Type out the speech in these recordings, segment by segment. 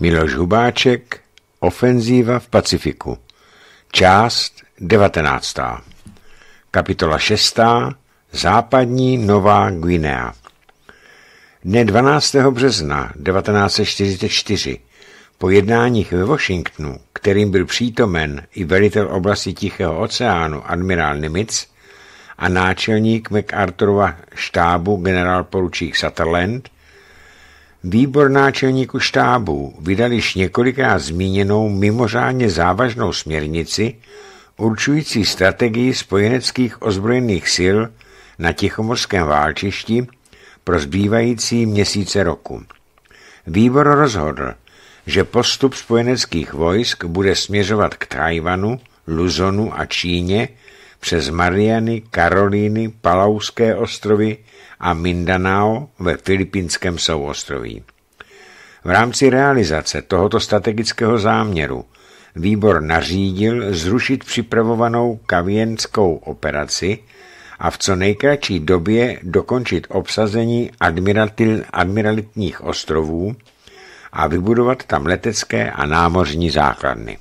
Miloš Hubáček, Ofenzíva v Pacifiku. Část 19. Kapitola 6. Západní Nová Guinea. Dne 12. března 1944 po jednáních ve Washingtonu, kterým byl přítomen i velitel oblasti Tichého oceánu admirál Nimitz a náčelník MacArthurova štábu generál poručík Sutherland, Výbor náčelníků štábu vydal již několikrát zmíněnou mimořádně závažnou směrnici určující strategii spojeneckých ozbrojených sil na Tichomorském válčišti pro zbývající měsíce roku. Výbor rozhodl, že postup spojeneckých vojsk bude směřovat k Tajvanu, Luzonu a Číně přes Mariany, Karolíny, Palauské ostrovy, a Mindanao ve filipínském souostroví. V rámci realizace tohoto strategického záměru výbor nařídil zrušit připravovanou kavienskou operaci a v co nejkratší době dokončit obsazení admiralitních ostrovů a vybudovat tam letecké a námořní základny.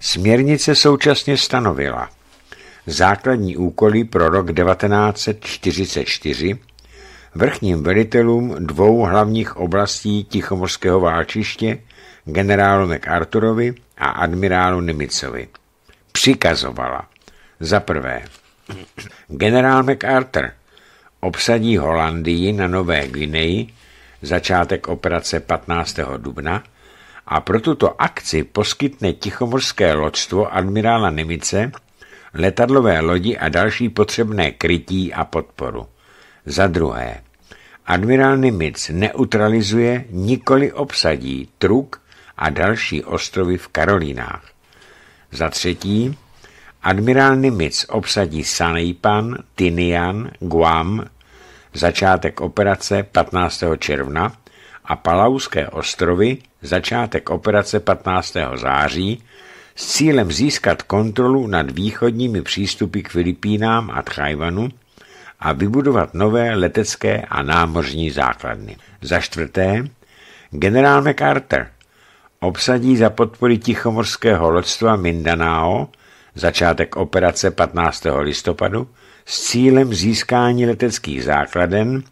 Směrnice současně stanovila – základní úkoly pro rok 1944 vrchním velitelům dvou hlavních oblastí Tichomorského válčiště, generálu MacArthurovi a admirálu Nimicovi. Přikazovala za prvé generál MacArthur obsadí Holandii na Nové Guineji začátek operace 15. dubna a pro tuto akci poskytne tichomorské loďstvo admirála Nimice letadlové lodi a další potřebné krytí a podporu. Za druhé, admirál Nimitz neutralizuje, nikoli obsadí Truk a další ostrovy v Karolínách. Za třetí, admirál Nimitz obsadí Sanipan, Tinian, Guam, začátek operace 15. června a Palauské ostrovy, začátek operace 15. září s cílem získat kontrolu nad východními přístupy k Filipínám a Tchajvanu a vybudovat nové letecké a námořní základny. Za čtvrté, generál MacArthur obsadí za podpory tichomorského lodstva Mindanao začátek operace 15. listopadu s cílem získání leteckých základen,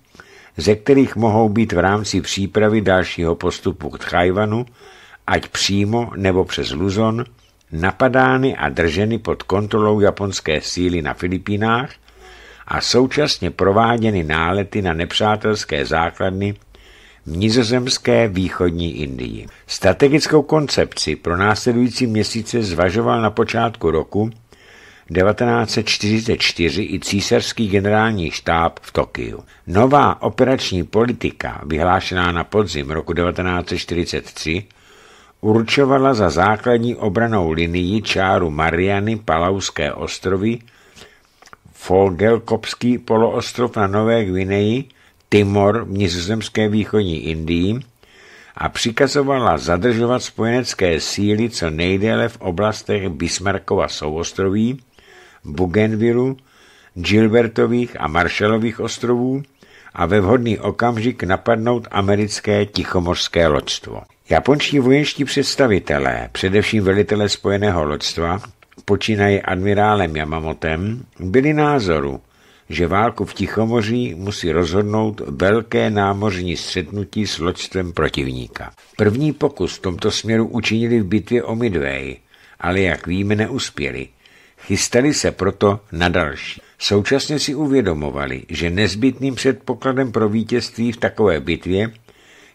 ze kterých mohou být v rámci přípravy dalšího postupu k Tchajvanu, ať přímo nebo přes Luzon, napadány a drženy pod kontrolou japonské síly na Filipínách a současně prováděny nálety na nepřátelské základny v nizozemské východní Indii. Strategickou koncepci pro následující měsíce zvažoval na počátku roku 1944 i císařský generální štáb v Tokiu. Nová operační politika, vyhlášená na podzim roku 1943, určovala za základní obranou linii čáru Mariany Palauské ostrovy, Fogelkopský poloostrov na Nové Gvineji, Timor v nizozemské východní Indii a přikazovala zadržovat spojenecké síly co nejdéle v oblastech Bismarckova souostroví, Bougainvilleu, Gilbertových a Marshallových ostrovů, a ve vhodný okamžik napadnout americké tichomořské loďstvo. Japonští vojenští představitelé, především velitele spojeného loďstva, počínaje admirálem Yamamotem, byli názoru, že válku v Tichomoří musí rozhodnout velké námořní střetnutí s loďstvem protivníka. První pokus v tomto směru učinili v bitvě o Midway, ale jak víme neuspěli. Chystali se proto na další. Současně si uvědomovali, že nezbytným předpokladem pro vítězství v takové bitvě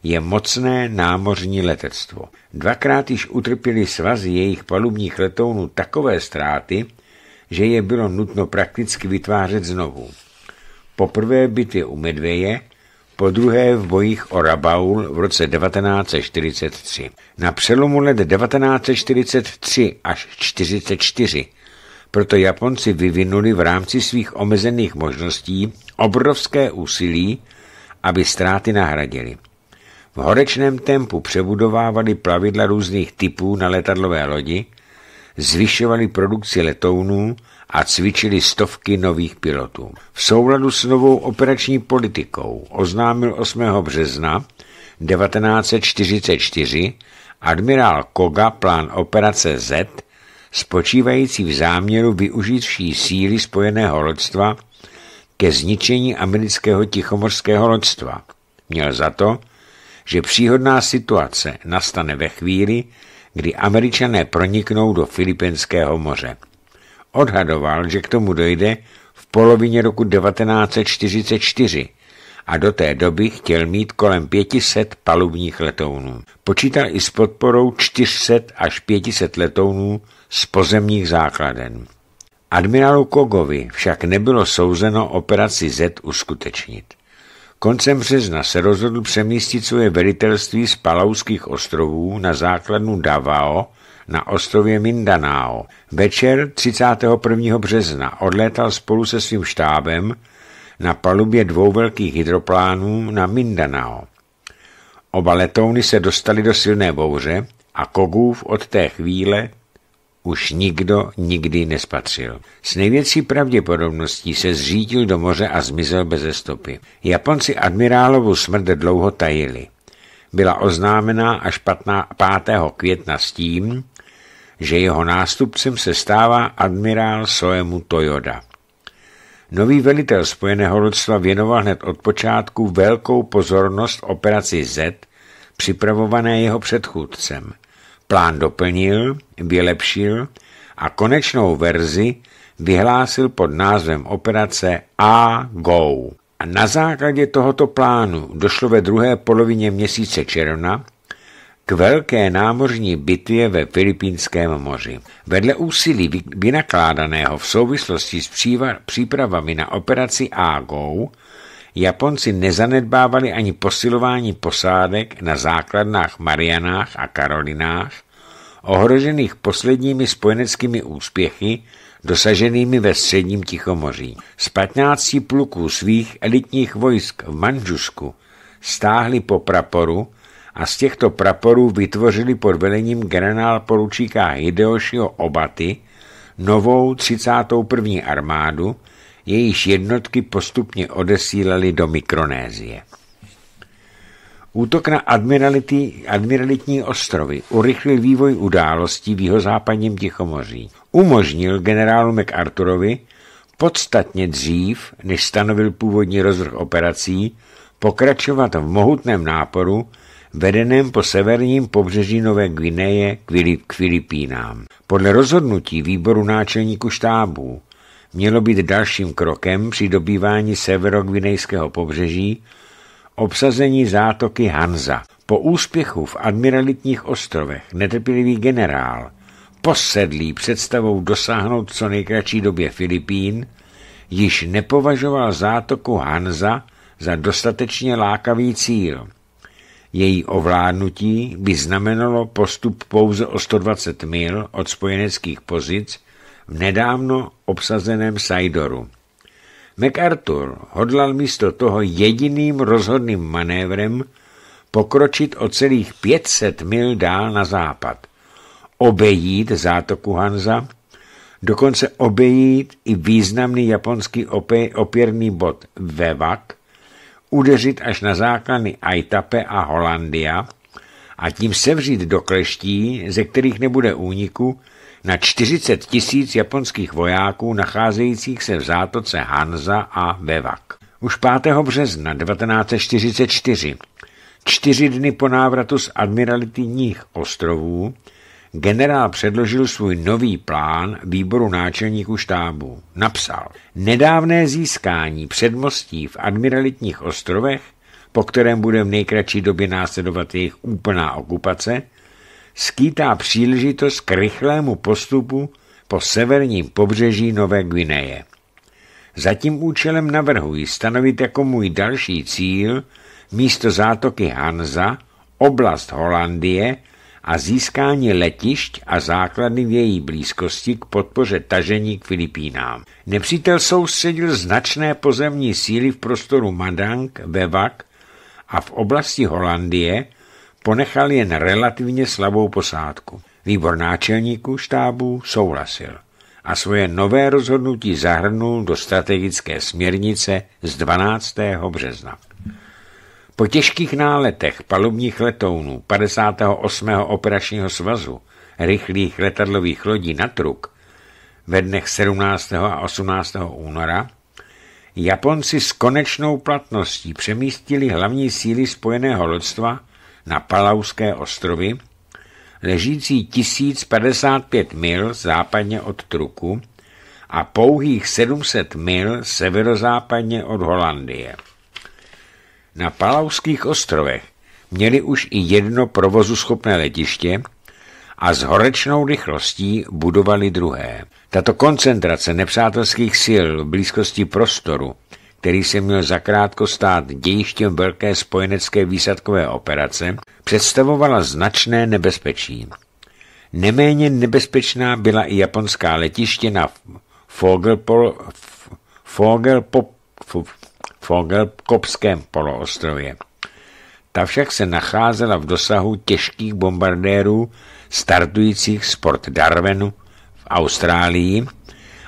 je mocné námořní letectvo. Dvakrát již utrpěli svazy jejich palubních letounů takové ztráty, že je bylo nutno prakticky vytvářet znovu. Po prvé bitvě u Medveje, po druhé v bojích o Rabaul v roce 1943. Na přelomu let 1943 až 1944 proto Japonci vyvinuli v rámci svých omezených možností obrovské úsilí, aby ztráty nahradili. V horečném tempu přebudovávali plavidla různých typů na letadlové lodi, zvyšovali produkci letounů a cvičili stovky nových pilotů. V souladu s novou operační politikou oznámil 8. března 1944 admirál Koga plán operace Z, spočívající v záměru využít vší síly spojeného lodstva ke zničení amerického tichomorského lodstva. Měl za to, že příhodná situace nastane ve chvíli, kdy američané proniknou do Filipinského moře. Odhadoval, že k tomu dojde v polovině roku 1944 a do té doby chtěl mít kolem 500 palubních letounů. Počítal i s podporou 400 až 500 letounů z pozemních základen. Admirálu Kogovi však nebylo souzeno operaci Z uskutečnit. Koncem března se rozhodl přemístit svoje velitelství z Palauských ostrovů na základnu Davao na ostrově Mindanao. Večer 31. března odlétal spolu se svým štábem na palubě dvou velkých hydroplánů na Mindanao. Oba letouny se dostali do silné bouře a Kogův od té chvíle už nikdo nikdy nespatřil. S největší pravděpodobností se zřítil do moře a zmizel bez stopy. Japonci admirálovu smrt dlouho tajili. Byla oznámená až 5. května s tím, že jeho nástupcem se stává admirál Soemu Toyoda. Nový velitel Spojeného lodstva věnoval hned od počátku velkou pozornost operaci Z, připravované jeho předchůdcem – Plán doplnil, vylepšil a konečnou verzi vyhlásil pod názvem operace A-GO. A na základě tohoto plánu došlo ve druhé polovině měsíce června k velké námořní bitvě ve Filipínském moři. Vedle úsilí vynakládaného v souvislosti s přípravami na operaci A-Go Japonci nezanedbávali ani posilování posádek na základnách Marianách a Karolinách, ohrožených posledními spojeneckými úspěchy dosaženými ve středním Tichomoří. Z 15 pluků svých elitních vojsk v Manžusku stáhli po praporu a z těchto praporů vytvořili pod velením generál poručíka Hideošiho Obaty novou 31. armádu, jejíž jednotky postupně odesílali do Mikronézie. Útok na admiralitní ostrovy urychlil vývoj událostí v jihozápadním Tichomoří. Umožnil generálu MacArthurovi podstatně dřív, než stanovil původní rozvrh operací, pokračovat v mohutném náporu, vedeném po severním pobřeží Nové Gvineje k Filipínám. Podle rozhodnutí výboru náčelníku štábů mělo být dalším krokem při dobývání severogvinejského pobřeží obsazení zátoky Hanza. Po úspěchu v admiralitních ostrovech netrpělivý generál posedlý představou dosáhnout co nejkratší době Filipín, již nepovažoval zátoku Hanza za dostatečně lákavý cíl. Její ovládnutí by znamenalo postup pouze o 120 mil od spojeneckých pozic v nedávno obsazeném Sajdoru. MacArthur hodlal místo toho jediným rozhodným manévrem pokročit o celých 500 mil dál na západ, obejít zátoku Hanza, dokonce obejít i významný japonský opěrný bod Vevak, udeřit až na základny Aitape a Holandia a tím sevřít do kleští, ze kterých nebude úniku, na 40 tisíc japonských vojáků nacházejících se v zátoce Hanza a Bevak. Už 5. března 1944, čtyři dny po návratu z admiralitních ostrovů, generál předložil svůj nový plán výboru náčelníků štábu. Napsal, nedávné získání předmostí v admiralitních ostrovech, po kterém bude v nejkratší době následovat jejich úplná okupace, skýtá příležitost k rychlému postupu po severním pobřeží Nové Gvineje. Za tím účelem navrhuji stanovit jako můj další cíl místo zátoky Hanza, oblast Holandie a získání letišť a základny v její blízkosti k podpoře tažení k Filipínám. Nepřítel soustředil značné pozemní síly v prostoru Madang, Bevak a v oblasti Holandie, ponechal jen relativně slabou posádku. Výbor náčelníků štábu souhlasil a svoje nové rozhodnutí zahrnul do strategické směrnice z 12. března. Po těžkých náletech palubních letounů 58. operačního svazu rychlých letadlových lodí na truk ve dnech 17. a 18. února Japonci s konečnou platností přemístili hlavní síly spojeného lodstva na Palauské ostrovy, ležící 1055 mil západně od Truku a pouhých 700 mil severozápadně od Holandie. Na Palauských ostrovech měli už i jedno provozuschopné letiště a s horečnou rychlostí budovali druhé. Tato koncentrace nepřátelských sil v blízkosti prostoru který se měl zakrátko stát dějištěm velké spojenecké výsadkové operace, představovala značné nebezpečí. Neméně nebezpečná byla i japonská letiště na Fogelpol, Fogelpop, Fogelkopském poloostrově. Ta však se nacházela v dosahu těžkých bombardérů startujících z Port Darwinu v Austrálii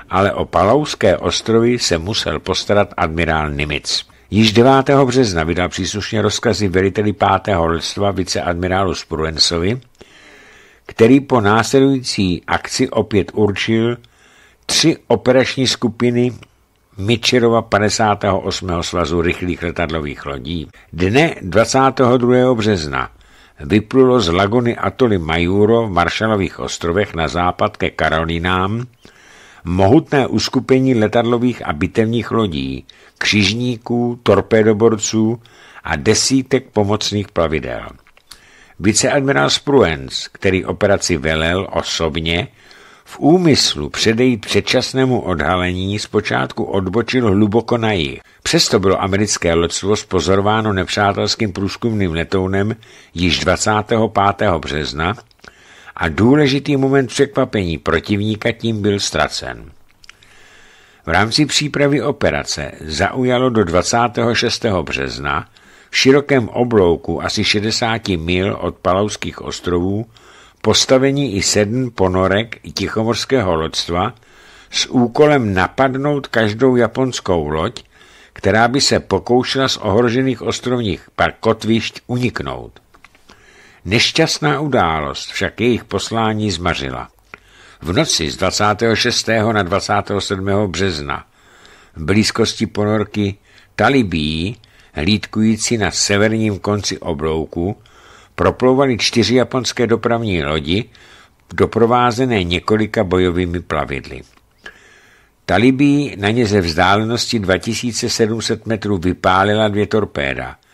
ale o Palauské ostrovy se musel postarat admirál Nimitz. Již 9. března vydal příslušně rozkazy veliteli 5. lodstva viceadmirálu Spruensovi, který po následující akci opět určil tři operační skupiny Mičerova 58. svazu rychlých letadlových lodí. Dne 22. března vyplulo z lagony atoly Majuro v Maršalových ostrovech na západ ke Karolínám mohutné uskupení letadlových a bitevních lodí, křižníků, torpédoborců a desítek pomocných plavidel. Viceadmirál Spruens, který operaci velel osobně, v úmyslu předejít předčasnému odhalení zpočátku odbočil hluboko na jih. Přesto bylo americké loďstvo spozorováno nepřátelským průzkumným letounem již 25. března a důležitý moment překvapení protivníka tím byl ztracen. V rámci přípravy operace zaujalo do 26. března v širokém oblouku asi 60 mil od Palauských ostrovů postavení i sedm ponorek tichomorského loďstva s úkolem napadnout každou japonskou loď, která by se pokoušela z ohrožených ostrovních kotvišť uniknout. Nešťastná událost však jejich poslání zmařila. V noci z 26. na 27. března v blízkosti ponorky Talibí, hlídkující na severním konci oblouku, proplouvali čtyři japonské dopravní lodi, doprovázené několika bojovými plavidly. Talibí na ně ze vzdálenosti 2700 metrů vypálila dvě torpéda –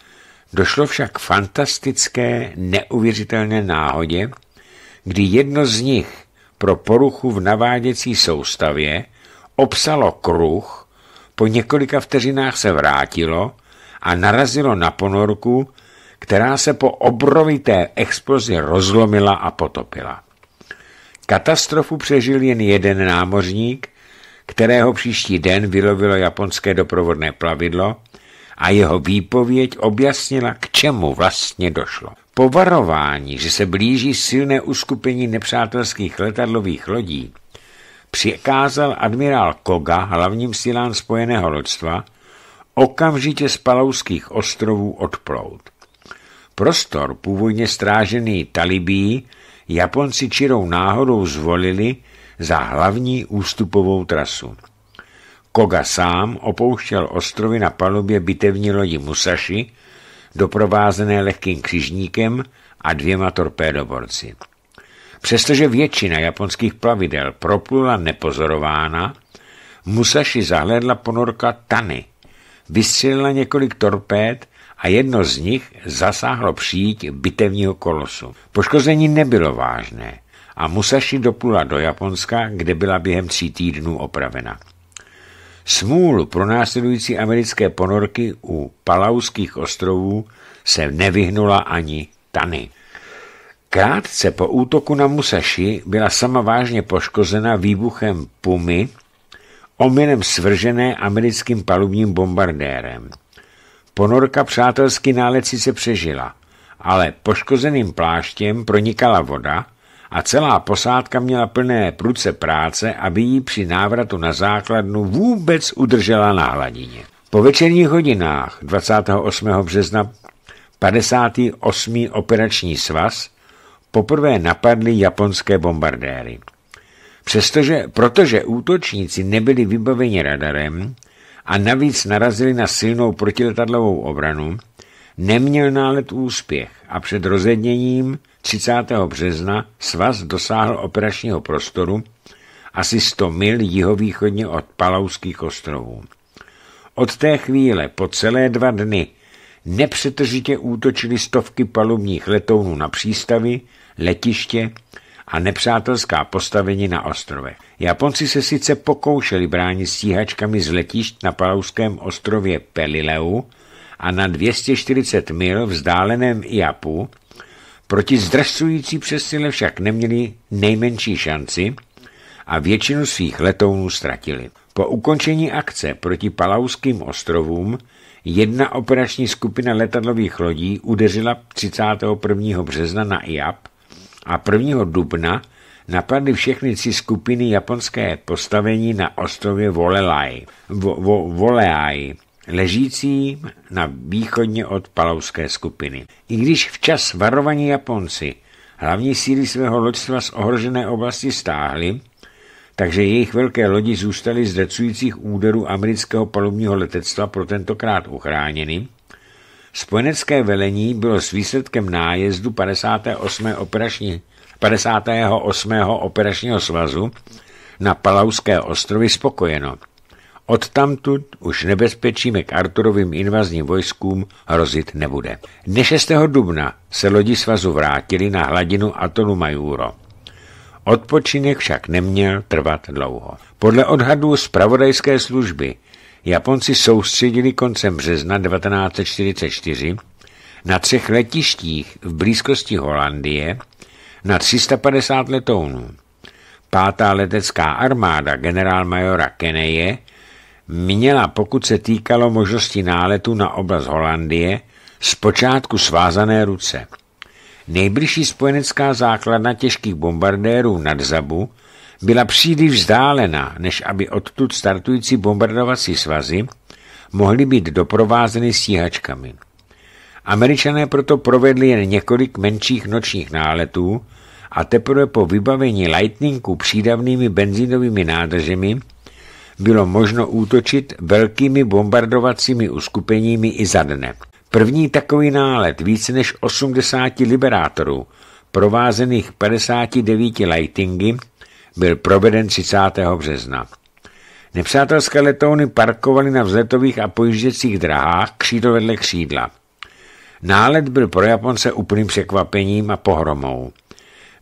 Došlo však k fantastické, neuvěřitelné náhodě, kdy jedno z nich pro poruchu v naváděcí soustavě obsalo kruh, po několika vteřinách se vrátilo a narazilo na ponorku, která se po obrovité explozi rozlomila a potopila. Katastrofu přežil jen jeden námořník, kterého příští den vylovilo japonské doprovodné plavidlo, a jeho výpověď objasnila, k čemu vlastně došlo. Povarování, že se blíží silné uskupení nepřátelských letadlových lodí, přikázal admirál Koga hlavním silám spojeného lodstva, okamžitě z Palauských ostrovů odplout. Prostor, původně strážený Talibí, Japonci čirou náhodou zvolili za hlavní ústupovou trasu. Koga sám opouštěl ostrovy na palubě bitevní lodi Musashi, doprovázené lehkým křižníkem a dvěma torpédoborci. Přestože většina japonských plavidel proplula nepozorována, Musashi zahledla ponorka Tany, vystřelila několik torpéd a jedno z nich zasáhlo přijít bitevního kolosu. Poškození nebylo vážné a Musashi doplula do Japonska, kde byla během tří týdnů opravena. Smůlu pro následující americké ponorky u Palauských ostrovů se nevyhnula ani Tany. Krátce po útoku na Musashi byla sama vážně poškozena výbuchem Pumy, omylem svržené americkým palubním bombardérem. Ponorka přátelský nálecí se přežila, ale poškozeným pláštěm pronikala voda a celá posádka měla plné pruce práce, aby ji při návratu na základnu vůbec udržela na hladině. Po večerních hodinách 28. března 58. operační svaz poprvé napadly japonské bombardéry. Přestože, protože útočníci nebyli vybaveni radarem a navíc narazili na silnou protiletadlovou obranu, neměl nálet úspěch a před rozedněním 30. března svaz dosáhl operačního prostoru asi 100 mil jihovýchodně od Palauských ostrovů. Od té chvíle po celé dva dny nepřetržitě útočily stovky palubních letounů na přístavy, letiště a nepřátelská postavení na ostrovech. Japonci se sice pokoušeli bránit stíhačkami z letišť na palauském ostrově Pelileu a na 240 mil vzdáleném Iapu, Proti zdrasující přesile však neměli nejmenší šanci a většinu svých letounů ztratili. Po ukončení akce proti Palauským ostrovům jedna operační skupina letadlových lodí udeřila 31. března na IAP a 1. dubna napadly všechny tři skupiny japonské postavení na ostrově Volelai. Vo, vo, Ležící na východně od Palauské skupiny. I když včas varovaní Japonci hlavní síly svého loďstva z ohrožené oblasti stáhly, takže jejich velké lodi zůstaly z decujících úderů amerického palubního letectva pro tentokrát uchráněny, spojenecké velení bylo s výsledkem nájezdu 58. operační, 58. operačního svazu na Palauské ostrovy spokojeno – Odtamtud už nebezpečí Arturovým invazním vojskům hrozit nebude. Dne 6. dubna se lodi svazu vrátili na hladinu atolu Majuro. Odpočinek však neměl trvat dlouho. Podle odhadů zpravodajské služby Japonci soustředili koncem března 1944 na třech letištích v blízkosti Holandie na 350 letounů. Pátá letecká armáda generálmajora Keneje měla, pokud se týkalo možnosti náletu na oblast Holandie, zpočátku svázané ruce. Nejbližší spojenecká základna těžkých bombardérů nad Zabu byla příliš vzdálená, než aby odtud startující bombardovací svazy mohly být doprovázeny stíhačkami. Američané proto provedli jen několik menších nočních náletů a teprve po vybavení Lightningu přídavnými benzínovými nádržemi bylo možno útočit velkými bombardovacími uskupeními i za dne. První takový nálet více než 80 liberátorů, provázených 59 lightingy, byl proveden 30. března. Nepřátelské letouny parkovaly na vzletových a pojížděcích drahách křídlo vedle křídla. Nálet byl pro Japonce úplným překvapením a pohromou.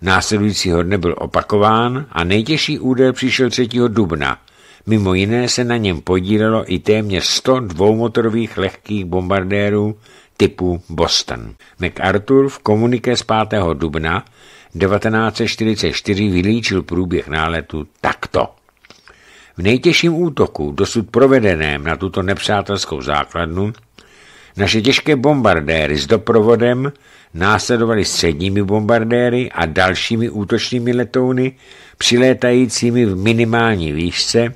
Následujícího dne byl opakován a nejtěžší úder přišel 3. dubna – Mimo jiné se na něm podílelo i téměř 100 dvoumotorových lehkých bombardérů typu Boston. MacArthur v komuniké z 5. dubna 1944 vylíčil průběh náletu takto. V nejtěžším útoku, dosud provedeném na tuto nepřátelskou základnu, naše těžké bombardéry s doprovodem následovaly středními bombardéry a dalšími útočnými letouny přilétajícími v minimální výšce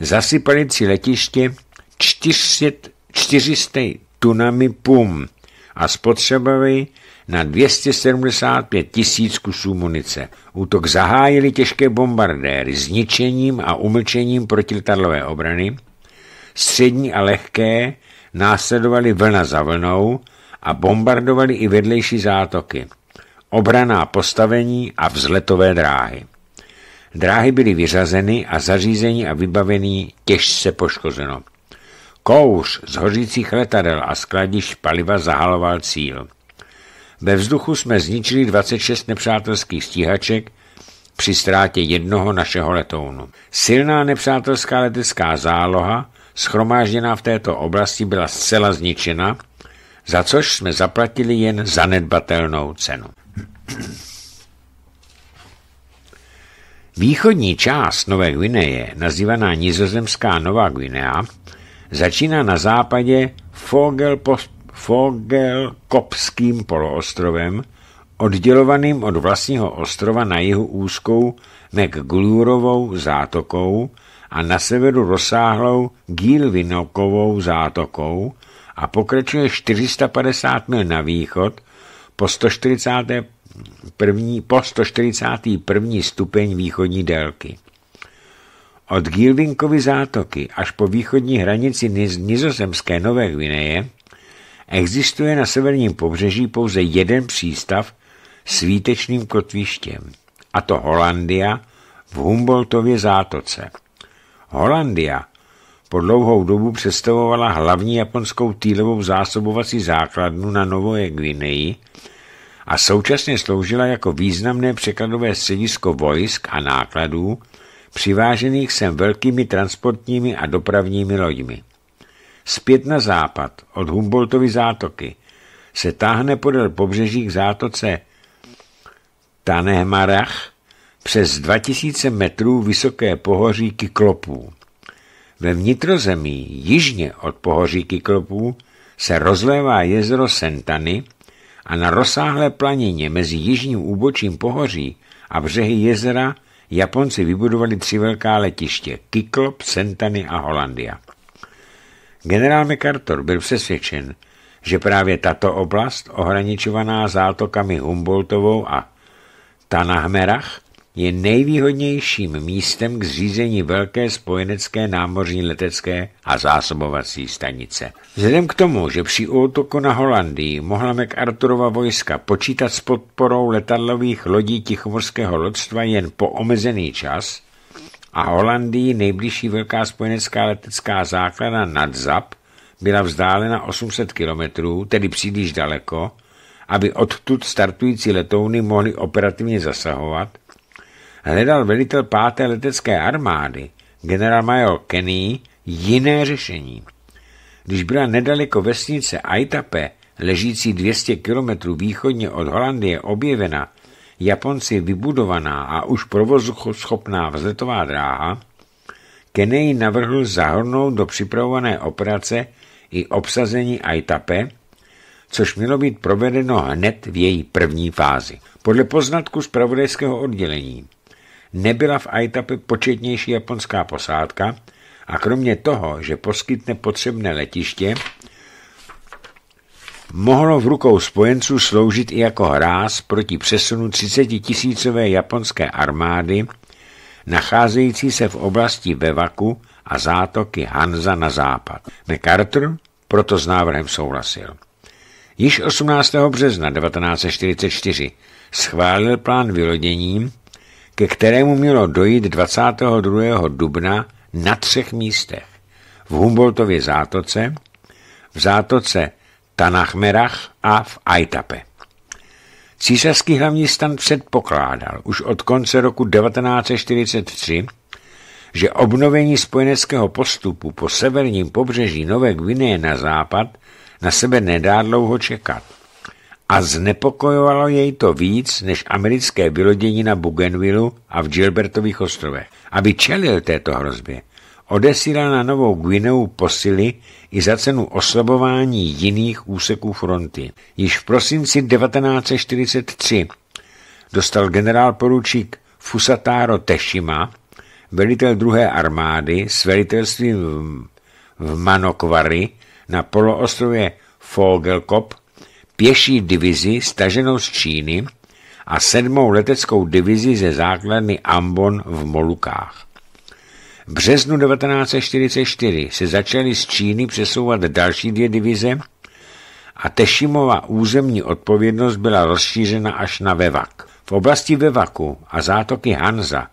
zasypalici letiště 400, 400 tunami pum a spotřebovali na 275 tisíc kusů munice. Útok zahájili těžké bombardéry zničením a umlčením protiletadlové obrany, střední a lehké následovali vlna za vlnou a bombardovali i vedlejší zátoky, obraná postavení a vzletové dráhy. Dráhy byly vyřazeny a zařízení a vybavení těžce poškozeno. Kouř z hořících letadel a skladišť paliva zahaloval cíl. Ve vzduchu jsme zničili 26 nepřátelských stíhaček při ztrátě jednoho našeho letounu. Silná nepřátelská letecká záloha, schromážděná v této oblasti, byla zcela zničena, za což jsme zaplatili jen zanedbatelnou cenu. Východní část Nové Guineje, nazývaná nizozemská Nová Guinea, začíná na západě Fogelkopským poloostrovem, oddělovaným od vlastního ostrova na jihu úzkou McGlurovou zátokou a na severu rozsáhlou Gilvinokovou zátokou a pokračuje 450 mil na východ po 140 první, po 141. stupeň východní délky. Od Gildinkovy zátoky až po východní hranici niz nizozemské Nové Gvineje existuje na severním pobřeží pouze jeden přístav s výtečným kotvištěm, a to Holandia v Humboldtově zátoce. Holandia po dlouhou dobu představovala hlavní japonskou týlovou zásobovací základnu na Nové Gvineji, a současně sloužila jako významné překladové středisko vojsk a nákladů, přivážených sem velkými transportními a dopravními loďmi. Zpět na západ, od Humboldtovy zátoky, se táhne podél pobřeží k zátoce Tanehmarach přes 2000 metrů vysoké pohoří Kyklopů. Ve vnitrozemí, jižně od pohoří Kyklopů, se rozlévá jezero Sentany, a na rozsáhlé planině mezi jižním úbočím pohoří a břehy jezera Japonci vybudovali tři velká letiště – Kiklop, Sentany a Holandia. Generál MacArthur byl přesvědčen, že právě tato oblast, ohraničovaná zátokami Humboldtovou a Tanahmerach, je nejvýhodnějším místem k zřízení velké spojenecké námořní letecké a zásobovací stanice. Vzhledem k tomu, že při útoku na Holandii mohla MacArthurova vojska počítat s podporou letadlových lodí tichomorského lodstva jen po omezený čas a Holandii nejbližší velká spojenecká letecká základa Nadzap byla vzdálena 800 kilometrů, tedy příliš daleko, aby odtud startující letouny mohly operativně zasahovat, hledal velitel páté letecké armády, generál major Kenny, jiné řešení. Když byla nedaleko vesnice Aitape, ležící 200 kilometrů východně od Holandie, objevena Japonci vybudovaná a už provozuschopná vzletová dráha, Kenny navrhl zahrnout do připravované operace i obsazení Aitape, což mělo být provedeno hned v její první fázi. Podle poznatku pravodajského oddělení nebyla v Aitape početnější japonská posádka a kromě toho, že poskytne potřebné letiště, mohlo v rukou spojenců sloužit i jako hráz proti přesunu 30 tisícové japonské armády, nacházející se v oblasti Bevaku a zátoky Hanza na západ. MacArthur proto s návrhem souhlasil. Již 18. března 1944 schválil plán vylodění ke kterému mělo dojít 22. dubna na třech místech. V Humboldtově zátoce, v zátoce Tanachmerach a v Aitape. Císařský hlavní stan předpokládal už od konce roku 1943, že obnovení spojeneckého postupu po severním pobřeží Nové Gvineje na západ na sebe nedá dlouho čekat – a znepokojovalo jej to víc než americké vylodění na Bougainville a v Gilbertových ostrovech. Aby čelil této hrozbě, odesílal na Novou Guineu posily i za cenu oslabování jiných úseků fronty. Již v prosinci 1943 dostal generál poručík Fusataro Teshima, velitel druhé armády s velitelstvím v Manokvary na poloostrově Fogelkop pěší divizi staženou z Číny a sedmou leteckou divizi ze základny Ambon v Molukách. V březnu 1944 se začaly z Číny přesouvat další dvě divize a Tešimova územní odpovědnost byla rozšířena až na Vevak. V oblasti Vevaku a zátoky Hanza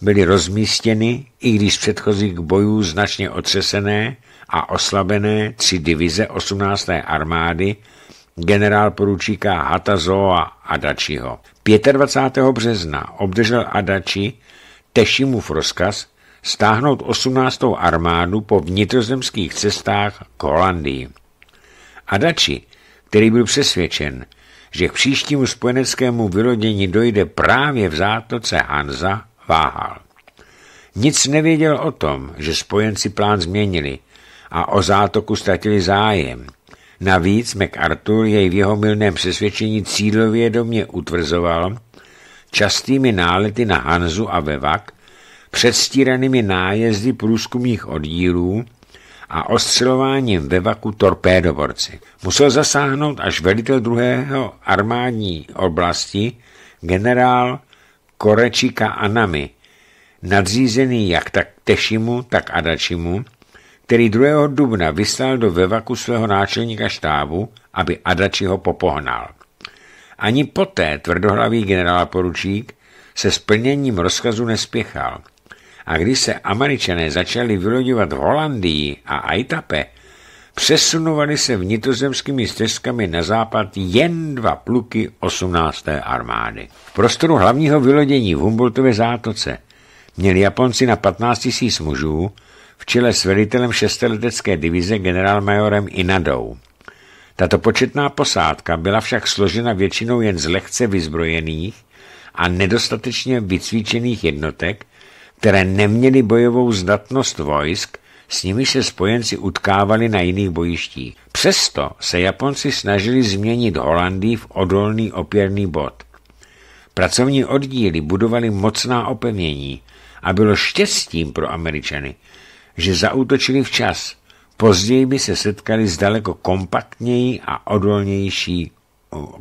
byly rozmístěny, i když z předchozích bojů značně otřesené a oslabené tři divize 18. armády generál poručíka Hatazoa Adačiho. 25. března obdržel Adači Tešimův rozkaz stáhnout 18. armádu po vnitrozemských cestách k Holandii. Adači, který byl přesvědčen, že k příštímu spojeneckému vylodění dojde právě v zátoce Hanza, váhal. Nic nevěděl o tom, že spojenci plán změnili a o zátoku ztratili zájem – Navíc MacArthur jej v jeho milném přesvědčení cílovědomě utvrzoval častými nálety na Hanzu a Vevak, předstíranými nájezdy průzkumných oddílů a ostřelováním Vevaku torpédoborci. Musel zasáhnout až velitel druhého armádní oblasti generál Korečika Anami, nadřízený jak tak Tešimu, tak Adačimu, který 2. dubna vyslal do Vevaku svého náčelníka štábu, aby Adači ho popohnal. Ani poté tvrdohlavý generál poručík se splněním rozkazu nespěchal. A když se američané začali vyloďovat v Holandii a Aitape, přesunovali se vnitozemskými stezkami na západ jen dva pluky 18. armády. V prostoru hlavního vylodění v Humboldtově zátoce měli Japonci na 15 000 mužů v čele s velitelem šestiletecké divize generálmajorem Inadou. Tato početná posádka byla však složena většinou jen z lehce vyzbrojených a nedostatečně vycvičených jednotek, které neměly bojovou zdatnost vojsk, s nimi se spojenci utkávali na jiných bojištích. Přesto se Japonci snažili změnit Holandii v odolný opěrný bod. Pracovní oddíly budovali mocná opevnění a bylo štěstím pro Američany, že zautočili včas. Později by se setkali s daleko kompaktněji a odolnější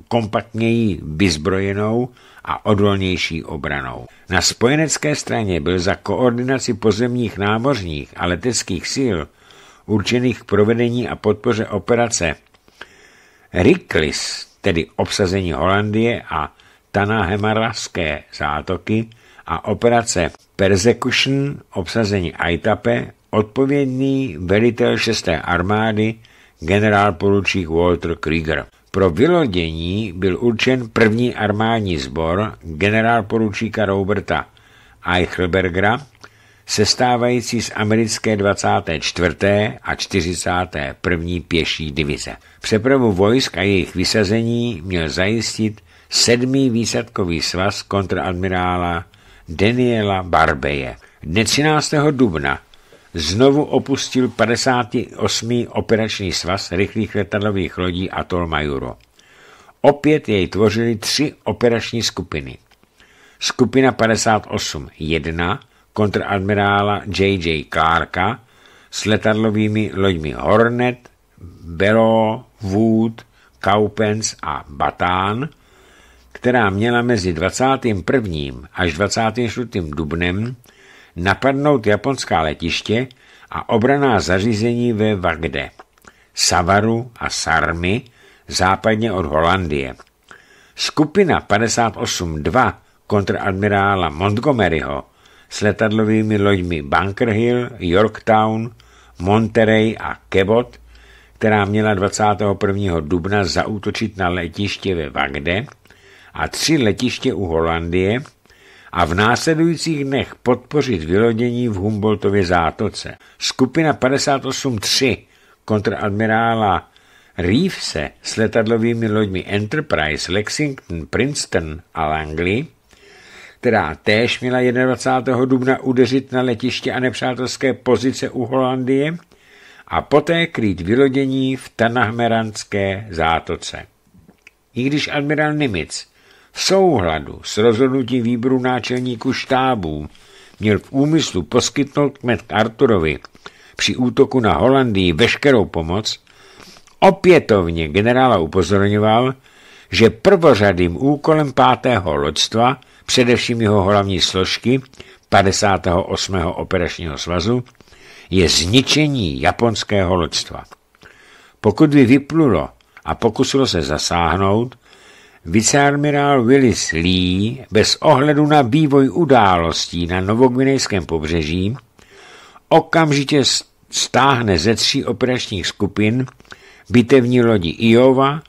kompaktněji vyzbrojenou a odolnější obranou. Na spojenecké straně byl za koordinaci pozemních námořních a leteckých sil určených k provedení a podpoře operace Riklis, tedy obsazení Holandie a Tanahemaraské zátoky a operace Persecution, obsazení Aitape odpovědný velitel 6. armády generál poručík Walter Krieger. Pro vylodění byl určen první armádní sbor generál poručíka Roberta Eichelbergera, sestávající z americké 24. a 41. pěší divize. Přepravu vojsk a jejich vysazení měl zajistit sedmý výsadkový svaz kontradmirála Daniela Barbeje. Dne 13. dubna znovu opustil 58. operační svaz rychlých letadlových lodí Atol Majuro. Opět jej tvořily tři operační skupiny. Skupina 58-1 kontradmirála J.J. Clarka s letadlovými loďmi Hornet, Bellow, Wood, Kaupens a Batán, která měla mezi 21. až 24. dubnem napadnout japonská letiště a obraná zařízení ve Vagde, Savaru a Sarmy, západně od Holandie. Skupina 58-2 kontradmirála Montgomeryho s letadlovými loďmi Bunker Hill, Yorktown, Monterey a Kebot, která měla 21. dubna zaútočit na letiště ve Vagde a tři letiště u Holandie – a v následujících dnech podpořit vylodění v Humboldtově zátoce. Skupina 58.3 kontradmirála Reevese s letadlovými loďmi Enterprise, Lexington, Princeton a Langley, která též měla 21. dubna udeřit na letiště a nepřátelské pozice u Holandie a poté krýt vylodění v Tanahmeranské zátoce. I když admirál Nimitz v souhladu s rozhodnutím výboru náčelníku štábů měl v úmyslu poskytnout kmet Arturovi při útoku na Holandii veškerou pomoc, opětovně generála upozorňoval, že prvořadým úkolem pátého loďstva, především jeho hlavní složky 58. operačního svazu, je zničení japonského loďstva. Pokud by vyplulo a pokusilo se zasáhnout, Viceadmirál Willis Lee bez ohledu na vývoj událostí na novogvinejském pobřeží okamžitě stáhne ze tří operačních skupin bitevní lodi Iowa,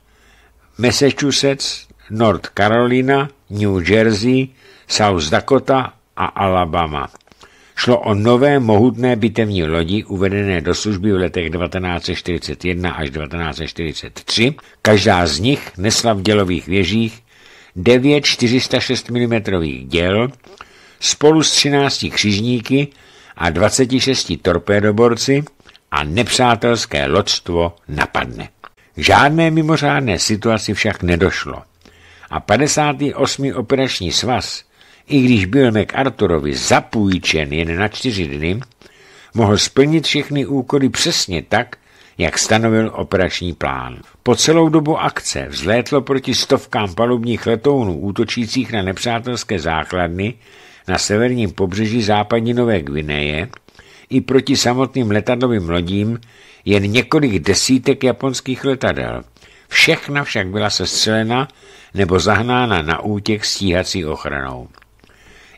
Massachusetts, North Carolina, New Jersey, South Dakota a Alabama. Šlo o nové mohutné bitevní lodi uvedené do služby v letech 1941 až 1943. Každá z nich nesla v dělových věžích 9 406 mm děl spolu s 13 křižníky a 26 torpédoborci a nepřátelské loďstvo napadne. žádné mimořádné situaci však nedošlo a 58. operační svaz i když byl MacArthurovi zapůjčen jen na čtyři dny, mohl splnit všechny úkoly přesně tak, jak stanovil operační plán. Po celou dobu akce vzlétlo proti stovkám palubních letounů útočících na nepřátelské základny na severním pobřeží západní Nové Gvineje i proti samotným letadlovým lodím jen několik desítek japonských letadel. Všechna však byla sestřelena nebo zahnána na útěk stíhací ochranou.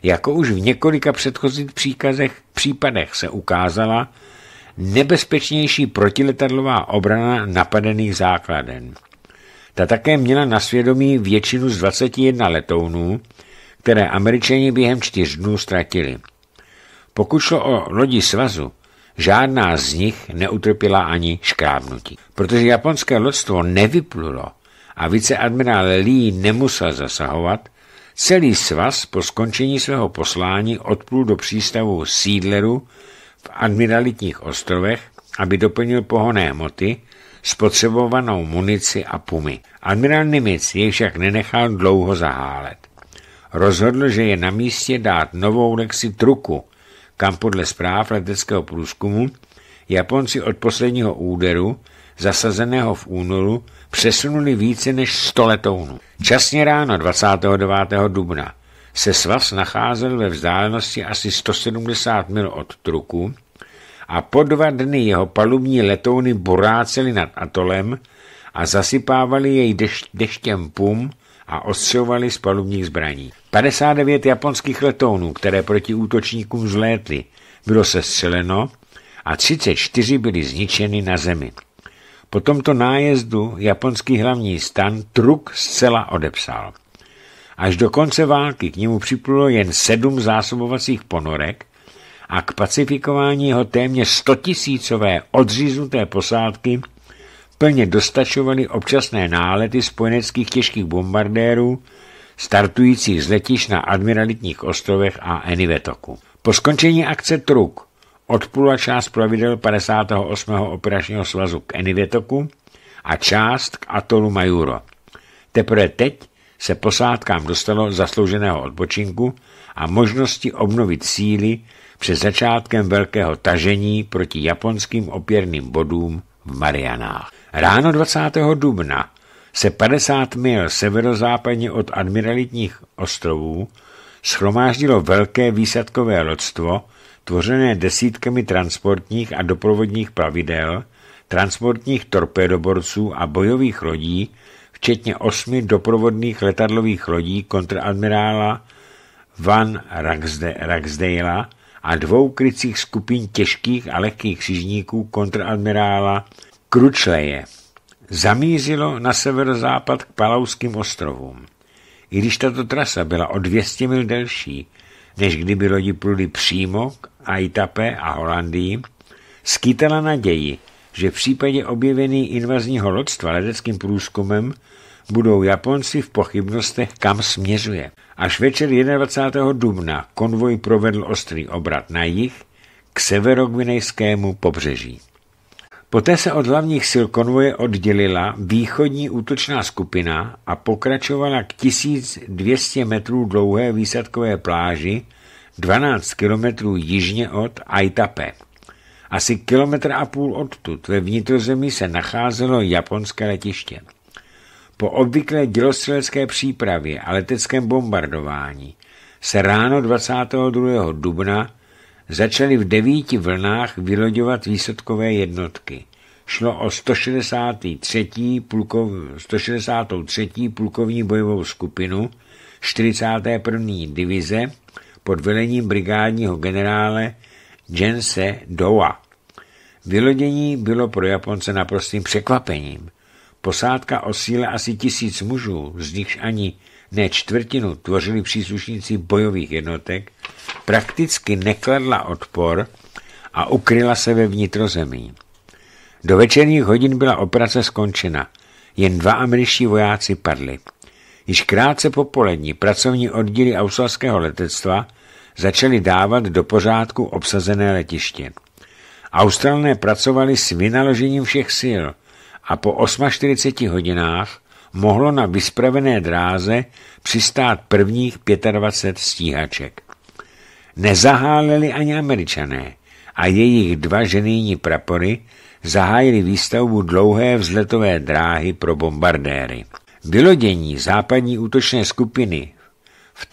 Jako už v několika předchozích příkazech, případech se ukázala nebezpečnější protiletadlová obrana napadených základen. Ta také měla na svědomí většinu z 21 letounů, které američani během čtyř dnů ztratili. Pokud šlo o lodi svazu, žádná z nich neutrpěla ani škrábnutí, protože japonské lodstvo nevyplulo a viceadmirál Lee nemusel zasahovat, Celý svaz po skončení svého poslání odplul do přístavu Sídleru v admiralitních ostrovech, aby doplnil pohonné hmoty, spotřebovanou munici a pumy. Admirál Nimitz jej však nenechal dlouho zahálet. Rozhodl, že je na místě dát novou lekci truku, kam podle zpráv leteckého průzkumu Japonci od posledního úderu, zasazeného v únoru, přesunuli více než 100 letounů. Časně ráno 29. dubna se svaz nacházel ve vzdálenosti asi 170 mil od truku a po dva dny jeho palubní letouny burácely nad atolem a zasypávali jej deš deštěm pum a ostřovali z palubních zbraní. 59 japonských letounů, které proti útočníkům zlétly, bylo sestřeleno a 34 byly zničeny na zemi. Po tomto nájezdu japonský hlavní stan Truk zcela odepsal. Až do konce války k němu připlulo jen sedm zásobovacích ponorek a k pacifikování ho téměř stotisícové odříznuté posádky plně dostačovaly občasné nálety spojeneckých těžkých bombardérů startujících z letiš na admiralitních ostrovech a Enivetoku. Po skončení akce Truk odpůla část pravidel 58. operačního svazu k Enivetoku a část k atolu Majuro. Teprve teď se posádkám dostalo zaslouženého odpočinku a možnosti obnovit síly před začátkem velkého tažení proti japonským opěrným bodům v Marianách. Ráno 20. dubna se 50 mil severozápadně od admiralitních ostrovů schromáždilo velké výsadkové lodstvo tvořené desítkami transportních a doprovodních plavidel, transportních torpédoborců a bojových lodí, včetně osmi doprovodných letadlových lodí kontradmirála Van Ragsde a dvou krycích skupin těžkých a lehkých křižníků kontradmirála Kručleje. Zamířilo na severozápad k Palauským ostrovům. I když tato trasa byla o 200 mil delší, než kdyby lodi pluli přímo k Aitape a Holandii, skýtala naději, že v případě objevení invazního lodstva ledeckým průzkumem budou Japonci v pochybnostech, kam směřuje. Až večer 21. dubna konvoj provedl ostrý obrat na jih k severogvinejskému pobřeží. Poté se od hlavních sil konvoje oddělila východní útočná skupina a pokračovala k 1200 metrů dlouhé výsadkové pláži 12 kilometrů jižně od Aitape. Asi kilometr a půl odtud ve vnitrozemí se nacházelo japonské letiště. Po obvyklé dělostřelecké přípravě a leteckém bombardování se ráno 22. dubna začaly v devíti vlnách vyloďovat výsledkové jednotky. Šlo o 163. Plukov, 163. plukovní bojovou skupinu 41. divize pod velením brigádního generále Jense Doa. Vylodění bylo pro Japonce naprostým překvapením. Posádka síle asi tisíc mužů, z nichž ani ne čtvrtinu tvořili příslušníci bojových jednotek, prakticky nekladla odpor a ukryla se ve vnitrozemí. Do večerních hodin byla operace skončena. Jen dva američtí vojáci padli. Již krátce po polední pracovní oddíly australského letectva začaly dávat do pořádku obsazené letiště. Australné pracovali s vynaložením všech sil a po 48 hodinách mohlo na vyspravené dráze přistát prvních 25 stíhaček. Nezaháleli ani američané a jejich dva ženýní prapory zahájili výstavbu dlouhé vzletové dráhy pro bombardéry. Vylodění západní útočné skupiny v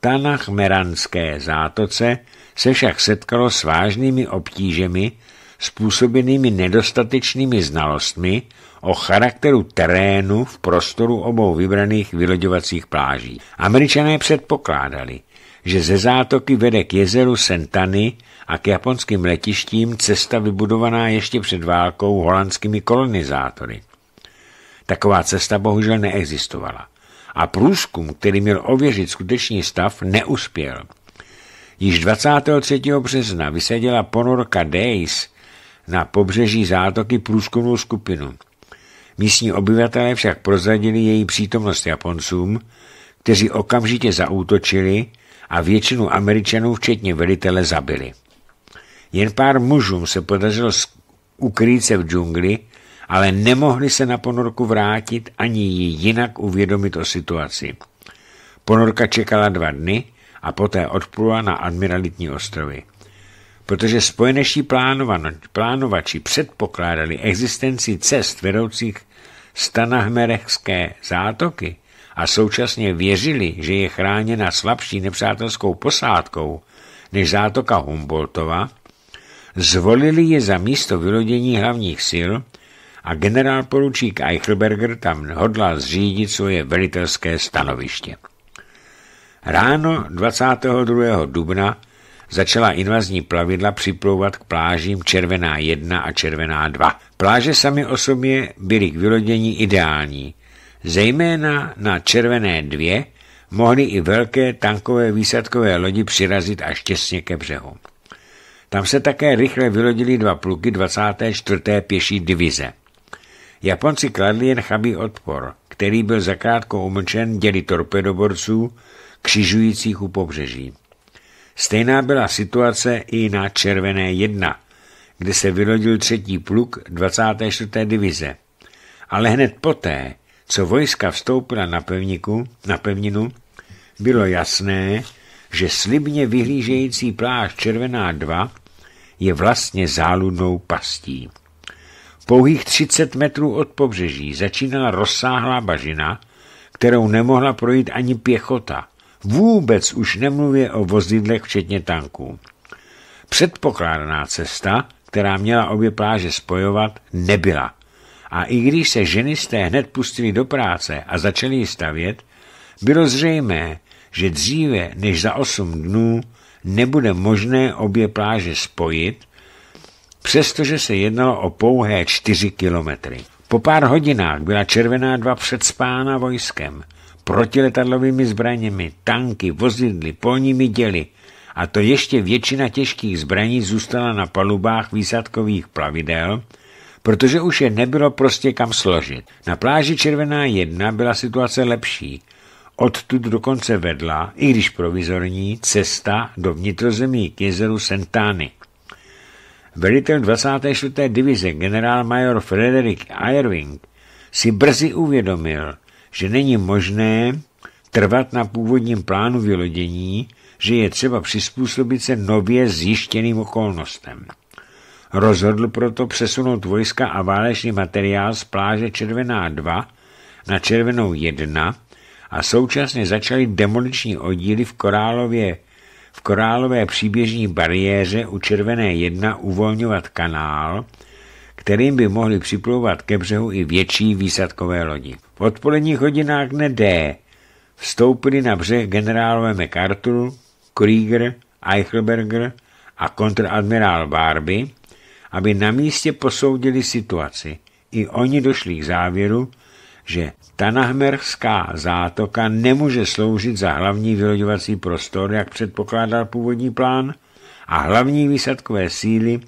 Tanachmeranské zátoce se však setkalo s vážnými obtížemi způsobenými nedostatečnými znalostmi o charakteru terénu v prostoru obou vybraných vyloďovacích pláží. Američané předpokládali, že ze zátoky vede k jezeru Sentany a k japonským letištím cesta vybudovaná ještě před válkou holandskými kolonizátory. Taková cesta bohužel neexistovala. A průzkum, který měl ověřit skutečný stav, neuspěl. Již 23. března vyseděla ponorka Days na pobřeží zátoky průzkumnou skupinu. Místní obyvatelé však prozradili její přítomnost Japoncům, kteří okamžitě zaútočili a většinu Američanů, včetně velitele, zabili. Jen pár mužům se podařilo ukrýt se v džungli ale nemohli se na ponorku vrátit ani ji jinak uvědomit o situaci. Ponorka čekala dva dny a poté odplula na admiralitní ostrovy. Protože spojenejší plánovači předpokládali existenci cest vedoucích stanahmerechské zátoky a současně věřili, že je chráněna slabší nepřátelskou posádkou než zátoka Humboldtova, zvolili je za místo vylodění hlavních sil – a generál poručík Eichelberger tam hodlal zřídit svoje velitelské stanoviště. Ráno 22. dubna začala invazní plavidla připlouvat k plážím Červená 1 a Červená 2. Pláže sami o sobě byly k vylodění ideální. Zejména na Červené 2 mohly i velké tankové výsadkové lodi přirazit až těsně ke břehu. Tam se také rychle vylodili dva pluky 24. pěší divize. Japonci kladli jen chabý odpor, který byl zakrátko umlčen děli torpedoborců, křižujících u pobřeží. Stejná byla situace i na Červené 1, kde se vylodil třetí pluk 24. divize. Ale hned poté, co vojska vstoupila na, pevniku, na pevninu, bylo jasné, že slibně vyhlížející pláž Červená 2 je vlastně záludnou pastí. Pouhých 30 metrů od pobřeží začínala rozsáhlá bažina, kterou nemohla projít ani pěchota. Vůbec už nemluvě o vozidlech včetně tanků. Předpokládaná cesta, která měla obě pláže spojovat, nebyla. A i když se ženisté hned pustili do práce a začali ji stavět, bylo zřejmé, že dříve než za osm dnů nebude možné obě pláže spojit přestože se jednalo o pouhé čtyři kilometry. Po pár hodinách byla Červená dva předspána vojskem, protiletadlovými zbraněmi, tanky, vozidly, polními děly a to ještě většina těžkých zbraní zůstala na palubách výsadkových plavidel, protože už je nebylo prostě kam složit. Na pláži Červená jedna byla situace lepší, Odtud dokonce vedla, i když provizorní, cesta do vnitrozemí k jezeru Sentány. Velitel 24. divize generálmajor Frederick Irving si brzy uvědomil, že není možné trvat na původním plánu vylodění, že je třeba přizpůsobit se nově zjištěným okolnostem. Rozhodl proto přesunout vojska a válečný materiál z pláže Červená 2 na Červenou 1 a současně začali demoliční oddíly v Korálově v korálové příběžní bariéře u Červené 1 uvolňovat kanál, kterým by mohly připlouvat ke břehu i větší výsadkové lodi. V odpoledních hodinách dne D vstoupili na břeh generálové MacArthur, Krieger, Eichelberger a kontradmirál Barby, aby na místě posoudili situaci. I oni došli k závěru, že Tanahmerská zátoka nemůže sloužit za hlavní vyloďovací prostor, jak předpokládal původní plán, a hlavní výsadkové síly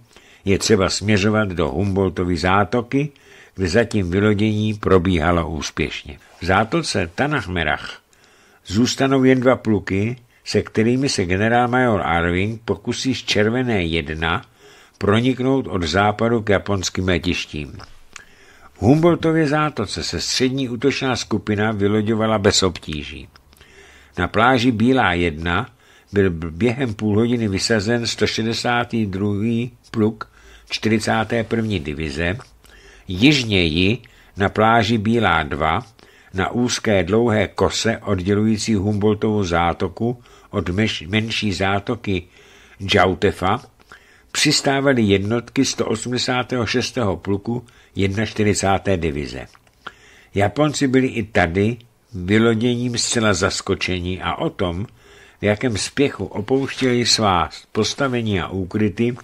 je třeba směřovat do Humboldtovy zátoky, kde zatím vylodění probíhalo úspěšně. V zátoce Tanahmerach zůstanou jen dva pluky, se kterými se generál major Arving pokusí z Červené jedna proniknout od západu k japonským letištím. Humboldtově zátoce se střední útočná skupina vyloďovala bez obtíží. Na pláži Bílá 1 byl během půl hodiny vysazen 162. pluk 41. divize, jižněji na pláži Bílá 2 na úzké dlouhé kose oddělující Humboldtovu zátoku od menší zátoky Džautefa přistávaly jednotky 186. pluku 41. divize. Japonci byli i tady vyloděním zcela zaskočení a o tom, v jakém spěchu opouštěli svá postavení a úkryty,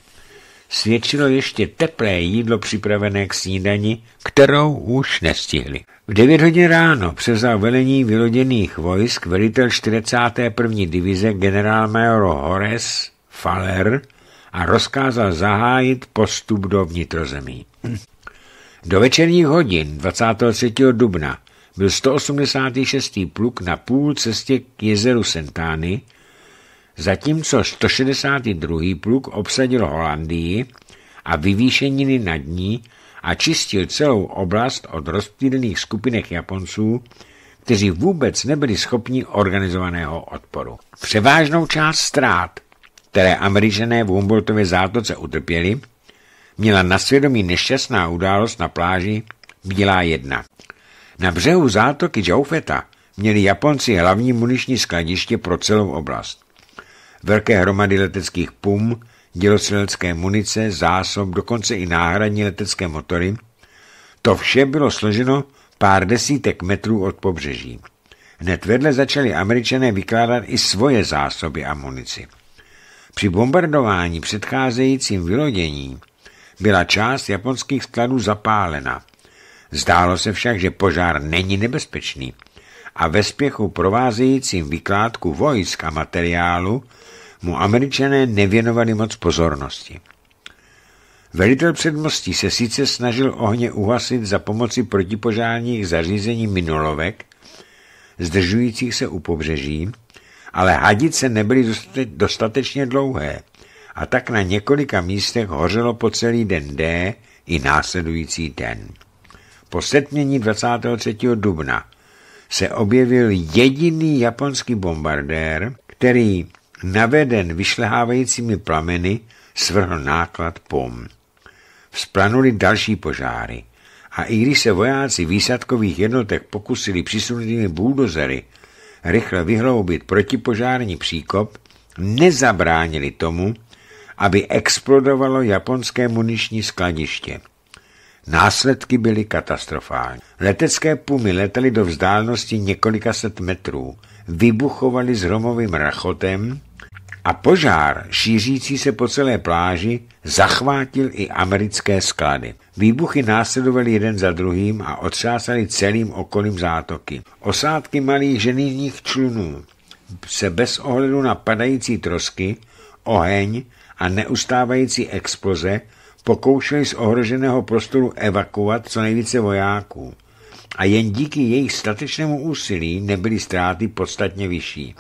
svědčilo ještě teplé jídlo připravené k snídani, kterou už nestihli. V 9 hodin ráno převzal velení vyloděných vojsk velitel 41. divize generál generálmajor Hores Faler a rozkázal zahájit postup do vnitrozemí. Do večerních hodin 23. dubna byl 186. pluk na půl cestě k jezeru Sentány, zatímco 162. pluk obsadil Holandii a vyvýšeniny nad ní a čistil celou oblast od rozptýlených skupinek Japonců, kteří vůbec nebyli schopni organizovaného odporu. Převážnou část ztrát, které američané v Humboldtově zátoce utrpěli, měla na svědomí nešťastná událost na pláži Bílá jedna. Na břehu zátoky Jaufeta měli Japonci hlavní muniční skladiště pro celou oblast. Velké hromady leteckých pum, dělostřelecké munice, zásob, dokonce i náhradní letecké motory, to vše bylo složeno pár desítek metrů od pobřeží. Hned vedle začali američané vykládat i svoje zásoby a munici. Při bombardování předcházejícím vylodění byla část japonských skladů zapálena. Zdálo se však, že požár není nebezpečný a ve spěchu provázejícím vykládku vojsk a materiálu mu američané nevěnovali moc pozornosti. Velitel předmostí se sice snažil ohně uhasit za pomoci protipožárních zařízení minolovek, zdržujících se u pobřeží, ale hadice nebyly dostatečně dlouhé – a tak na několika místech hořelo po celý den D i následující den. Po setmění 23. dubna se objevil jediný japonský bombardér, který naveden vyšlehávajícími plameny svrhl náklad POM. Vzplanuli další požáry a i když se vojáci výsadkových jednotek pokusili přisunutými buldozery rychle vyhloubit protipožární příkop, nezabránili tomu, aby explodovalo japonské muniční skladiště. Následky byly katastrofální. Letecké pumy letaly do vzdálenosti několika set metrů, vybuchovaly s romovým rachotem a požár, šířící se po celé pláži, zachvátil i americké sklady. Výbuchy následovaly jeden za druhým a otřásaly celým okolím zátoky. Osádky malých ženýzních člunů se bez ohledu na padající trosky, oheň a neustávající exploze pokoušeli z ohroženého prostoru evakuovat co nejvíce vojáků a jen díky jejich statečnému úsilí nebyly ztráty podstatně vyšší.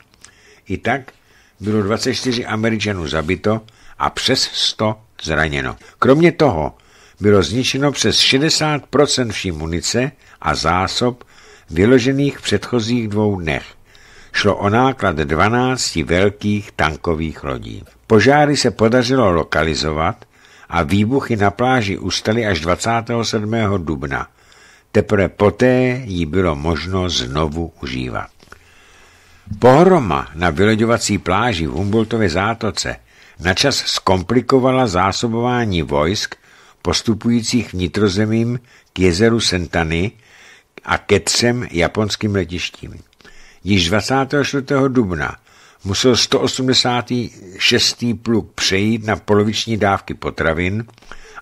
I tak bylo 24 Američanů zabito a přes 100 zraněno. Kromě toho bylo zničeno přes 60% vší munice a zásob vyložených v předchozích dvou dnech. Šlo o náklad 12 velkých tankových lodí. Požáry se podařilo lokalizovat a výbuchy na pláži ustaly až 27. dubna. Teprve poté ji bylo možno znovu užívat. Pohroma na vyloďovací pláži v Humboldtově zátoce načas zkomplikovala zásobování vojsk postupujících vnitrozemím k jezeru Sentany a ke třem japonským letištím. Již 24. dubna musel 186. pluk přejít na poloviční dávky potravin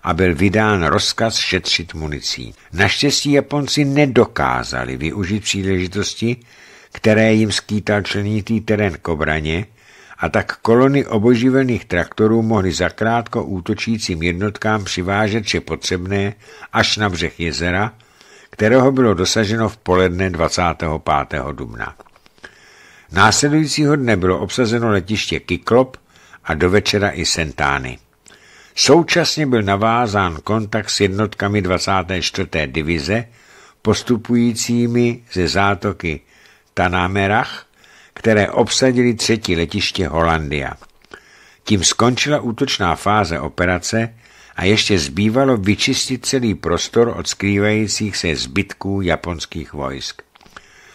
a byl vydán rozkaz šetřit municí. Naštěstí Japonci nedokázali využít příležitosti, které jim skýtal členitý terén k obraně, a tak kolony oboživelných traktorů mohly zakrátko útočícím jednotkám přivážet vše potřebné až na břeh jezera, kterého bylo dosaženo v poledne 25. dubna. Následujícího dne bylo obsazeno letiště Kyklop a do večera i Sentány. Současně byl navázán kontakt s jednotkami 24. divize postupujícími ze zátoky Tanamerach, které obsadili třetí letiště Holandia. Tím skončila útočná fáze operace a ještě zbývalo vyčistit celý prostor od skrývajících se zbytků japonských vojsk.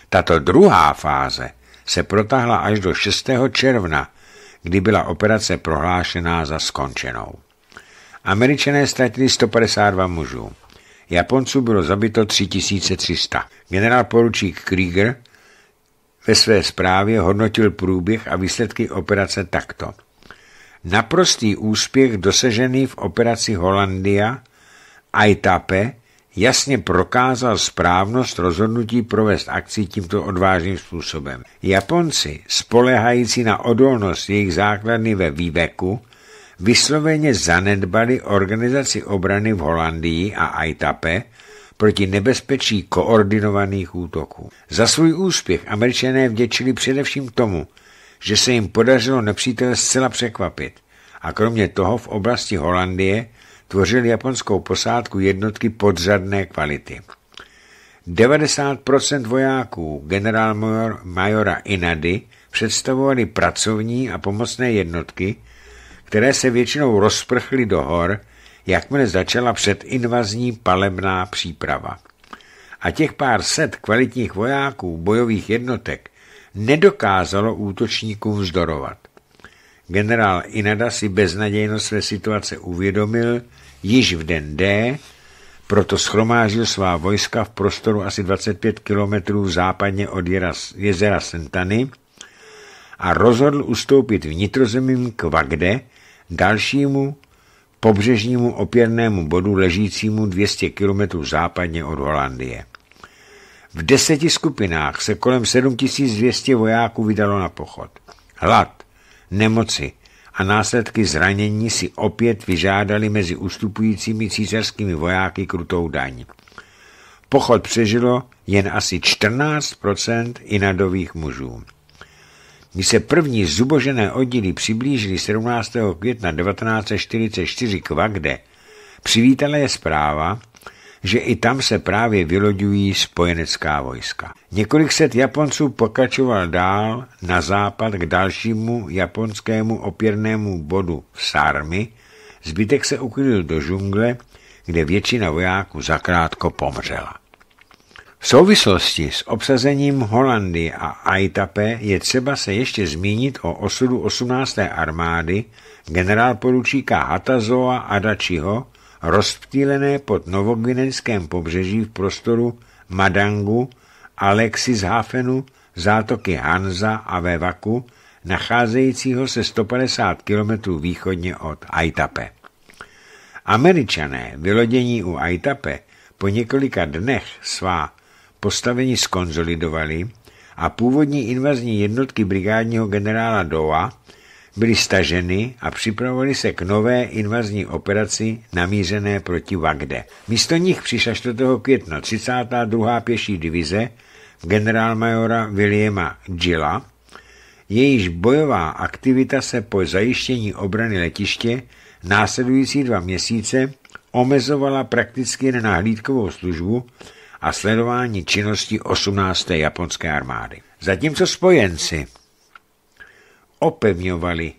Tato druhá fáze – se protáhla až do 6. června, kdy byla operace prohlášená za skončenou. Američané ztratili 152 mužů. Japonců bylo zabito 3300. Generál poručík Krieger ve své zprávě hodnotil průběh a výsledky operace takto. Naprostý úspěch dosažený v operaci Holandia Aitape jasně prokázal správnost rozhodnutí provést akci tímto odvážným způsobem. Japonci, spolehající na odolnost jejich základny ve výveku, vysloveně zanedbali organizaci obrany v Holandii a Aitape proti nebezpečí koordinovaných útoků. Za svůj úspěch američané vděčili především tomu, že se jim podařilo nepřítele zcela překvapit a kromě toho v oblasti Holandie tvořil japonskou posádku jednotky podřadné kvality. 90% vojáků generálmajora majora Inady představovali pracovní a pomocné jednotky, které se většinou rozprchly do hor, jakmile začala předinvazní palebná příprava. A těch pár set kvalitních vojáků bojových jednotek nedokázalo útočníkům vzdorovat. Generál Inada si beznadějno své situace uvědomil již v den D, proto schromážil svá vojska v prostoru asi 25 kilometrů západně od jezera Sentany a rozhodl ustoupit vnitrozemím k Vagde, dalšímu pobřežnímu opěrnému bodu ležícímu 200 kilometrů západně od Holandie. V deseti skupinách se kolem 7200 vojáků vydalo na pochod. Hlad, nemoci, a následky zranění si opět vyžádali mezi ustupujícími císařskými vojáky krutou daň. Pochod přežilo jen asi 14 inadových mužů. Když se první zubožené oddíly přiblížili 17. května 1944 k Vagde, přivítala je zpráva, že i tam se právě vyloďují spojenecká vojska. Několik set Japonců pokračoval dál na západ k dalšímu japonskému opěrnému bodu v Sarmi, zbytek se ukryl do žungle, kde většina vojáků zakrátko pomřela. V souvislosti s obsazením Holandy a Aitape je třeba se ještě zmínit o osudu 18. armády generálporučíka Hatazoa Adachiho, rozptýlené pod novogvinenském pobřeží v prostoru Madangu, Hafenu, zátoky Hanza a Vevaku, nacházejícího se 150 km východně od Aitape. Američané vylodění u Aitape po několika dnech svá postavení skonzolidovali a původní invazní jednotky brigádního generála Doa byly staženy a připravovaly se k nové invazní operaci namířené proti Vagde. Místo nich přišla 4. května 32. pěší divize generálmajora Williama Gilla, jejíž bojová aktivita se po zajištění obrany letiště následující dva měsíce omezovala prakticky na hlídkovou službu a sledování činnosti 18. japonské armády. Zatímco spojenci opevňovali,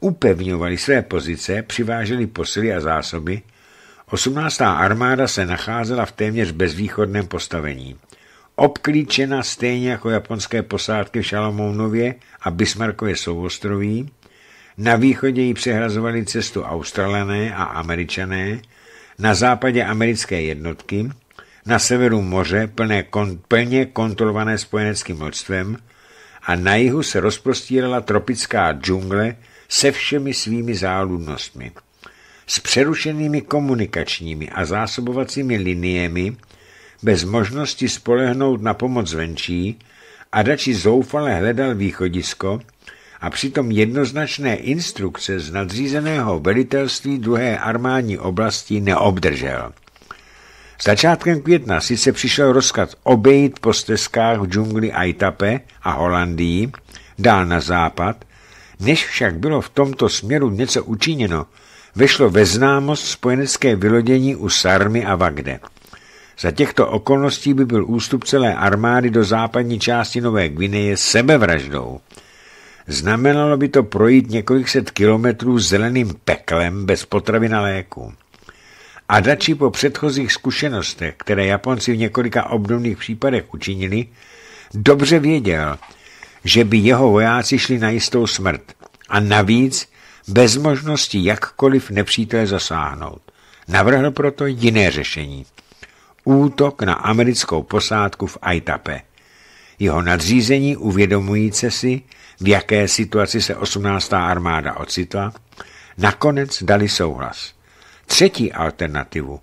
upevňovali své pozice, přiváželi posily a zásoby, 18. armáda se nacházela v téměř bezvýchodném postavení. Obklíčena stejně jako japonské posádky v Šalamounově a Bismarckově souostroví, na východě ji přehrazovali cestu Australané a Američané, na západě americké jednotky, na severu moře plné, kon, plně kontrolované spojeneckým loďstvem, a na jihu se rozprostírala tropická džungle se všemi svými záludnostmi. S přerušenými komunikačními a zásobovacími liniemi, bez možnosti spolehnout na pomoc venčí, Adači zoufale hledal východisko a přitom jednoznačné instrukce z nadřízeného velitelství druhé armádní oblasti neobdržel. Začátkem května sice přišel rozkaz obejít po stezkách v džungli Aitape a Holandii, dál na západ, než však bylo v tomto směru něco učiněno, vešlo ve známost spojenecké vylodění u Sarmy a Vagde. Za těchto okolností by byl ústup celé armády do západní části Nové Gvineje sebevraždou. Znamenalo by to projít několik set kilometrů zeleným peklem bez potravy na léku. A Adachi po předchozích zkušenostech, které Japonci v několika obdobných případech učinili, dobře věděl, že by jeho vojáci šli na jistou smrt a navíc bez možnosti jakkoliv nepřítele zasáhnout. Navrhl proto jiné řešení. Útok na americkou posádku v Aitape. Jeho nadřízení uvědomujíce si, v jaké situaci se 18. armáda ocitla, nakonec dali souhlas. Třetí alternativu,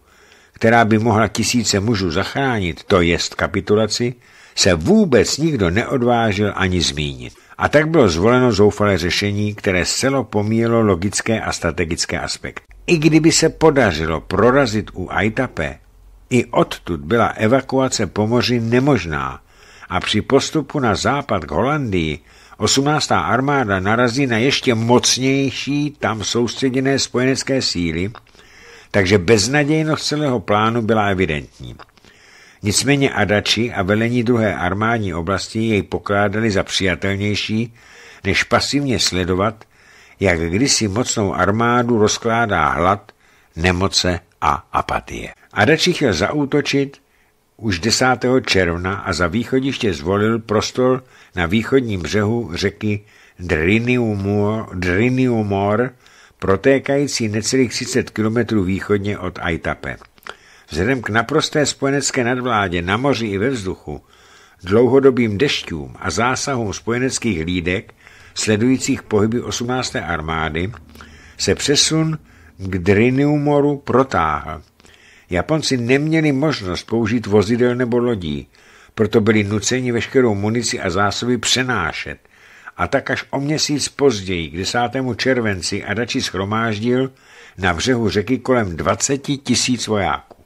která by mohla tisíce mužů zachránit, to jest kapitulaci, se vůbec nikdo neodvážil ani zmínit. A tak bylo zvoleno zoufalé řešení, které celo pomíjelo logické a strategické aspekty. I kdyby se podařilo prorazit u Aitape, i odtud byla evakuace po moři nemožná a při postupu na západ k Holandii 18. armáda narazí na ještě mocnější tam soustředěné spojenecké síly takže beznadějnost celého plánu byla evidentní. Nicméně adači a velení druhé armádní oblasti jej pokládali za přijatelnější, než pasivně sledovat, jak kdysi mocnou armádu rozkládá hlad, nemoce a apatie. Adači chtěl zaútočit už 10. června a za východiště zvolil prostor na východním břehu řeky Driniumor, Driniumor protékající necelých 30 kilometrů východně od Aitape. Vzhledem k naprosté spojenecké nadvládě na moři i ve vzduchu, dlouhodobým dešťům a zásahům spojeneckých lídek sledujících pohyby 18. armády, se přesun k Drinumoru protáhl. Japonci neměli možnost použít vozidel nebo lodí, proto byli nuceni veškerou munici a zásoby přenášet – a tak až o měsíc později, k 10. červenci, Adači schromáždil na břehu řeky kolem 20 tisíc vojáků.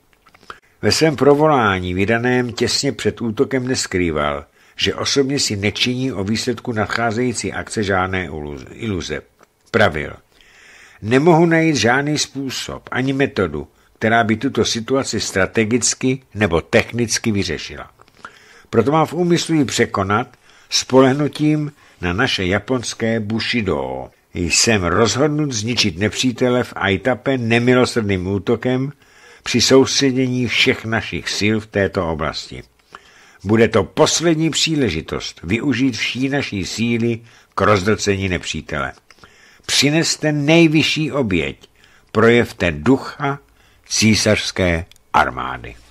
Ve svém provolání vydaném těsně před útokem neskrýval, že osobně si nečiní o výsledku nadcházející akce žádné iluze. Pravil. Nemohu najít žádný způsob ani metodu, která by tuto situaci strategicky nebo technicky vyřešila. Proto mám v úmyslu ji překonat spolehnutím na naše japonské Bushido. Jsem rozhodnut zničit nepřítele v Aitape nemilosrdným útokem při soustředění všech našich sil v této oblasti. Bude to poslední příležitost využít vší naší síly k rozdrcení nepřítele. Přineste nejvyšší oběť, projevte ducha císařské armády.